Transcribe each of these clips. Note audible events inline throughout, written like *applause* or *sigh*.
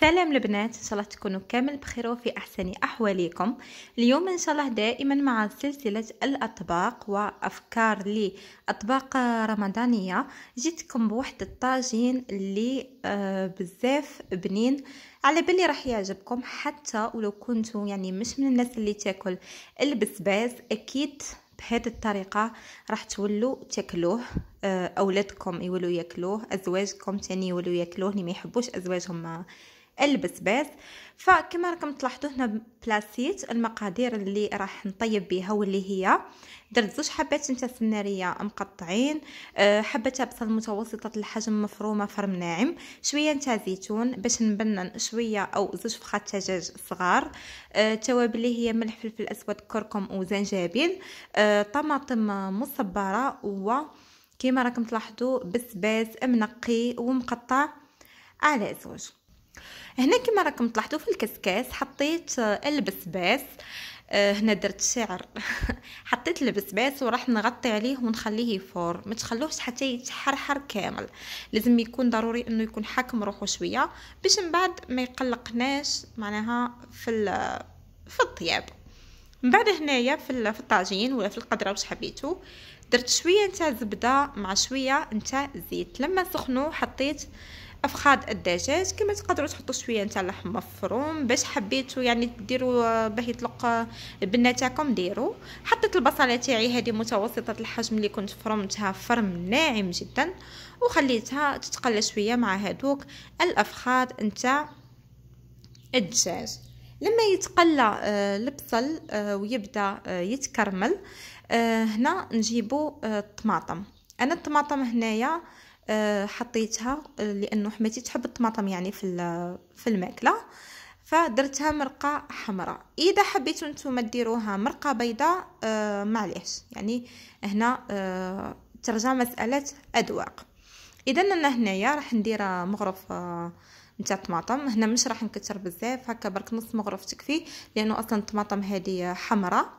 سلام البنات ان شاء الله تكونوا كامل بخير وفي احسن احوالكم اليوم ان شاء الله دائما مع سلسله الاطباق وافكار لاطباق رمضانيه جيتكم بواحد الطاجين اللي آه، بزاف بنين على بالي راح يعجبكم حتى ولو كنتوا يعني مش من الناس اللي تاكل البسباس اكيد بهذه الطريقه راح تولوا تاكلوه آه، اولادكم يولوا ياكلوه ازواجكم تاني يولوا ياكلوه اللي ما يحبوش ازواجهم البسباس فكما راكم تلاحظوا هنا بلاسيت المقادير اللي راح نطيب بها واللي هي درت زوج حبات نتا سناريه مقطعين آه، حبه بصل متوسطه الحجم مفرومه فرم ناعم شويه نتا زيتون باش نبنن شويه او زوج فخات دجاج صغار التوابل آه، اللي هي ملح فلفل اسود كركم وزنجبيل آه، طماطم مصبره و كما راكم تلاحظوا بسباس منقي ومقطع على زوج هنا كما راكم تلاحظوا في الكسكاس حطيت آه، البسباس آه، هنا درت شعر *laughs* حطيت البسباس وراح نغطي عليه ونخليه يفور ما تخلوهش حتى يتحرحر كامل لازم يكون ضروري انه يكون حاكم روحه شويه باش من بعد ما يقلقناش معناها في في الطياب من بعد هنايا في في الطاجين ولا في القدره واش حبيتو درت شويه نتاع زبده مع شويه نتاع زيت لما سخنوا حطيت آه افخاذ الدجاج كما تقدروا تحطوا شويه نتاع اللحم مفروم باش حبيتوا يعني ديروا آه، باه يطلق البنه آه، تاعكم ديروا حطيت البصله تاعي هذه متوسطه الحجم اللي كنت فرمتها فرم ناعم جدا وخليتها تتقلى شويه مع هذوك الافخاذ نتاع الدجاج لما يتقلى آه، البصل ويبدا يتكرمل هنا نجيبو الطماطم انا الطماطم هنايا آه، حطيتها آه، لانه حماتي تحب الطماطم يعني في في الماكله فدرتها مرقه حمراء اذا حبيتوا نتوما ديروها مرقه بيضاء آه معليش يعني هنا آه ترجع مساله اذواق اذا انا هنايا راح ندير مغرف آه، نتاع الطماطم هنا مش راح نكتر بزاف هكا برك نص مغرف تكفي لانه اصلا الطماطم هذه حمراء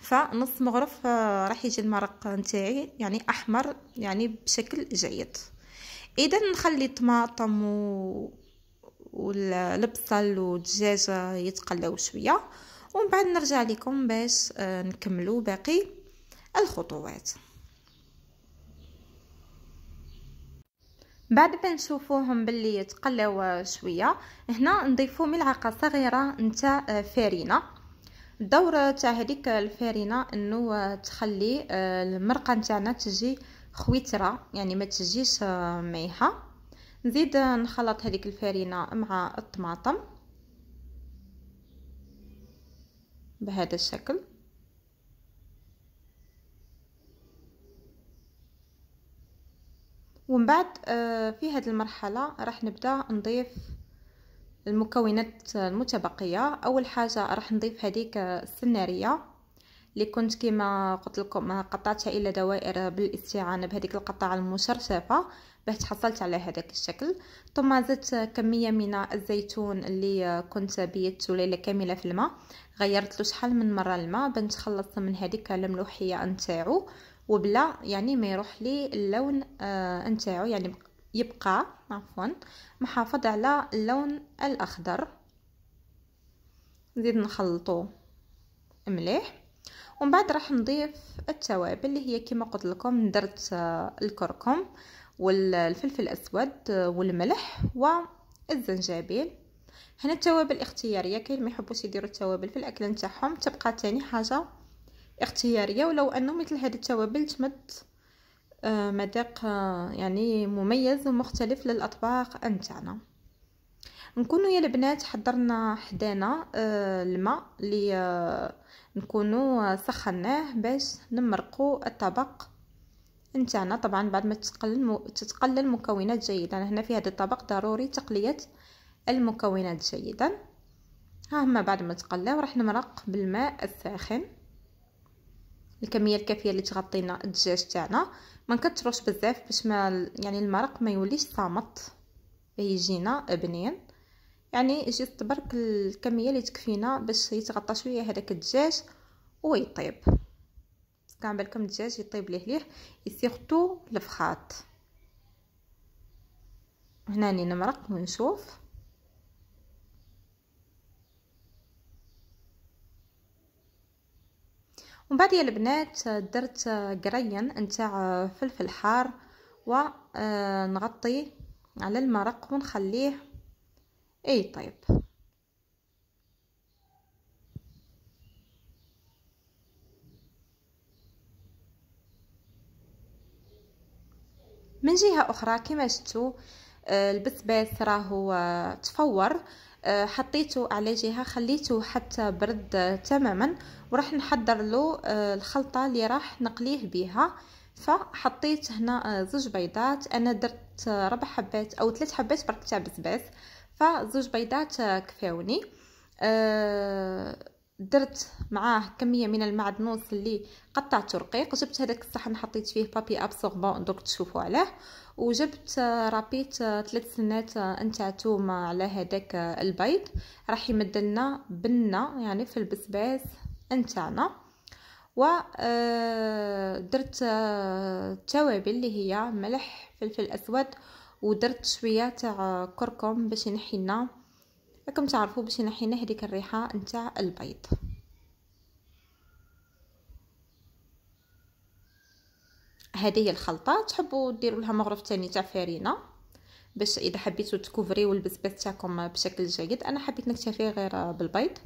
فنص مغرف آه، راح يجي المرق نتاعي يعني احمر يعني بشكل جيد اذا نخلي الطماطم و... والبصل والدجاج يتقلاو شويه ومن بعد نرجع لكم باش آه، نكملوا باقي الخطوات بعد ما نشوفوهم باللي يتقلاو شويه هنا نضيفوا ملعقه صغيره نتاع آه، فارينه الدور تاع هذيك الفارينه انه تخلي آه، المرقه نتاعنا تجي خويتره يعني ما تجيش آه، ميحه نزيد نخلط هذيك الفارينه مع الطماطم بهذا الشكل ومن بعد آه، في هذه المرحله راح نبدا نضيف المكونات المتبقيه اول حاجه راح نضيف هذيك السناريه اللي كنت كما قلت لكم قطعتها الى دوائر بالاستعانه بهذيك القطعه المشرشفه باه تحصلت على هذاك الشكل ثم زدت كميه من الزيتون اللي كنت بيت ليله كامله في الماء غيرت له شحال من مره الماء بنت نتخلص من هذيك الملوحيه نتاعو وبلا يعني ما يروح لي اللون آه نتاعو يعني يبقى عفوا محافظ على اللون الاخضر نزيد نخلطو مليح ومن بعد راح نضيف التوابل اللي هي كما قلت لكم درت الكركم والفلفل الاسود والملح والزنجبيل هنا التوابل اختياريه كاين ما يحبوش يديروا التوابل في الاكل نتاعهم تبقى تاني حاجه اختياريه ولو انه مثل هذه التوابل تمد آه، مذاق آه، يعني مميز ومختلف للأطباق نتاعنا نكونوا يا البنات حضرنا حدانا آه، الماء اللي نكونوا سخناه باش نمرقوا الطبق نتاعنا طبعا بعد ما تتقلل تتقلل المكونات جيدا هنا في هذا الطبق ضروري تقليه المكونات جيدا ها هما بعد ما تقلاو راح نمرق بالماء الساخن الكميه الكافيه اللي تغطينا الدجاج تاعنا ما نكثروش بزاف باش ما يعني المرق ما يوليش صامت إيه، يجينا بنين يعني جيت تبرك الكميه اللي تكفينا باش يتغطى شويه هذاك الدجاج ويطيب كان بالكم الدجاج يطيب ليه ليه سيرتو الفخاط هناني نمرق ونشوف ومن بعد يا البنات درت قرين نتاع فلفل حار ونغطي آه، على المرق ونخليه اي طيب من جهه اخرى كما شفتوا آه، البسباس راهو آه، تفور حطيته على جهه خليته حتى برد تماما وراح نحضر له آه، الخلطه اللي راح نقليه بها فحطيت هنا آه، زوج بيضات انا درت آه، ربع حبات او ثلاث حبات برك تاع بزباز فزوج بيضات كفاوني أه درت معاه كميه من المعدنوس اللي قطعته رقيق جبت هذاك الصحن حطيت فيه بابي ابسوربون درك تشوفوا عليه وجبت رابيت آه، آه، ثلاث سنات انت آه، تومه على هذاك البيض راح يمدلنا بنه يعني في البسباس انتعنا و درت التوابل اللي هي ملح فلفل اسود ودرت شويه تاع كركم باش ينحي لنا راكم تعرفوا باش نحينا هذيك الريحه نتاع البيض هذه هي الخلطه تحبوا ديروا لها مغرف ثاني تاع فرينه باش اذا حبيتوا تكوفريو البسبات تاعكم بشكل جيد انا حبيت نكتفي غير بالبيض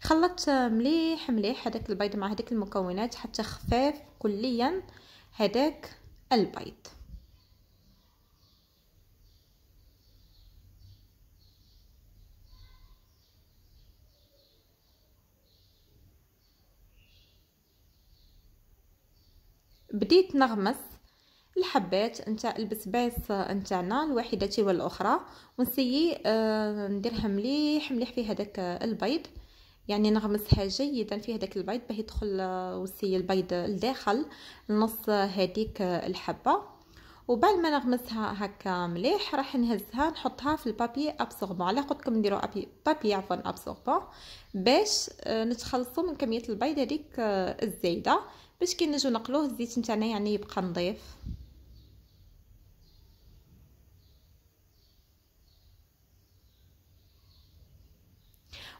خلطت مليح مليح هذاك البيض مع هذيك المكونات حتى خفاف كليا هذاك البيض بديت نغمس الحبات نتاع البسباس نتاعنا الواحده تيوا الاخرى ونسيي آه، نديرها مليح مليح في هذاك البيض يعني نغمسها جيدا في هذاك البيض باه يدخل آه، وسي البيض لداخل نص هذيك الحبه وبعد ما نغمسها هكا مليح راح نهزها نحطها في البابي ابسوربون على قلتلكم نديرو بابي عفوا ابسوربون باش آه، نتخلصوا من كميه البيض هذيك الزايده باش كي نجو نقلوه الزيت نتاعنا يعني يبقى نظيف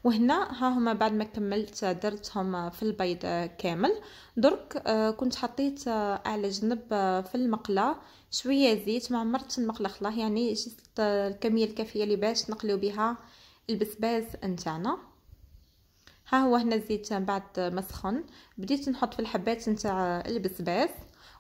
وهنا ها هما بعد ما كملت درتهم في البيض كامل درك آه، كنت حطيت آه، على جنب آه، في المقله شويه زيت ما عمرت المقله خلاص يعني جست الكميه الكافيه اللي باش نقليو بها البسباس نتاعنا ها هو هنا الزيت من بعد ما سخن بديت نحط في الحبات نتاع البسباس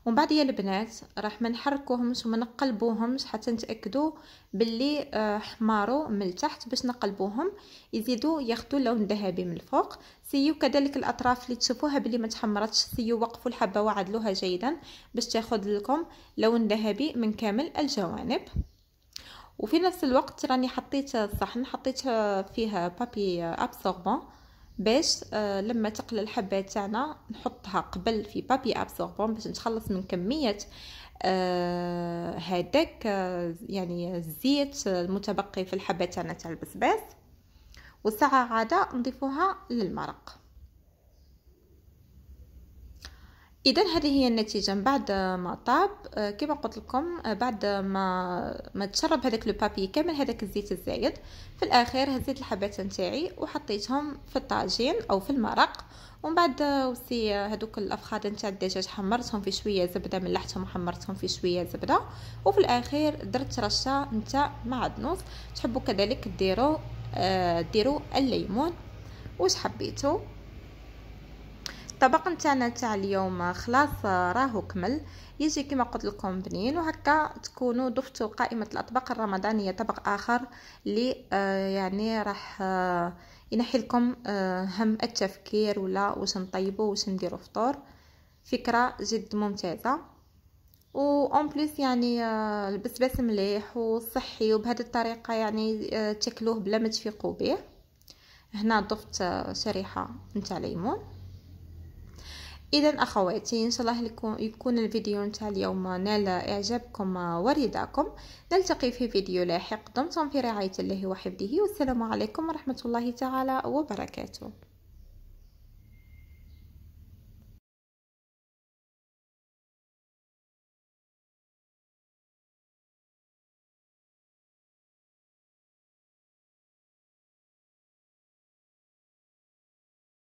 ومن بعد يا البنات راح ما نحركوهمش وما نقلبوهمش حتى نتاكدوا باللي آه، حمارو من التحت باش نقلبوهم يزيدوا ياخذوا اللون الذهبي من الفوق سيو كذلك الاطراف اللي تشوفوها باللي ما تحمرتش سيو وقفوا الحبه وعدلوها جيدا باش تاخذ لكم لون ذهبي من كامل الجوانب وفي نفس الوقت راني حطيت الصحن حطيت فيه بابي ابسوربون باش آه لما تقلى الحبه تاعنا نحطها قبل في بابي ابسوربون باش نتخلص من كميه آه هذاك آه يعني الزيت المتبقي في الحبه تاعنا تاع البسباس وساعة عاده نضيفوها للمرق اذا هذه هي النتيجه من بعد ما طاب آه، كما قلت لكم آه، بعد ما ما تشرب هذاك لو بابي كامل هذاك الزيت الزايد في الاخير هزيت الحبات نتاعي وحطيتهم في الطاجين او في المرق ومن بعد آه، وسي هذوك الافخاذ نتاع الدجاج حمرتهم في شويه زبده ملحتهم وحمرتهم في شويه زبده وفي الاخير درت رشه نتاع معدنوس تحبوا كذلك ديروا ديروا الليمون واش حبيتوا الطبق نتاعنا تاع اليوم خلاص راهو كمل يجي كما قلت لكم بنين وهكا تكونوا ضفتوا قائمه الاطباق الرمضانيه طبق اخر لي آه، يعني راح آه، ينحي لكم آه، هم التفكير ولا واش نطيبوا واش نديروا فطور فكره جد ممتازه و اون بليس يعني البسباس مليح وصحي وبهذه الطريقه يعني تاكلوه بلا ما تفيقوا به هنا ضفت شريحه نتاع ليمون اذا اخواتي ان شاء الله يكون الفيديو نتاع اليوم نال اعجابكم ورضاكم نلتقي في فيديو لاحق دمتم في رعايه الله وحفظه والسلام عليكم ورحمه الله تعالى وبركاته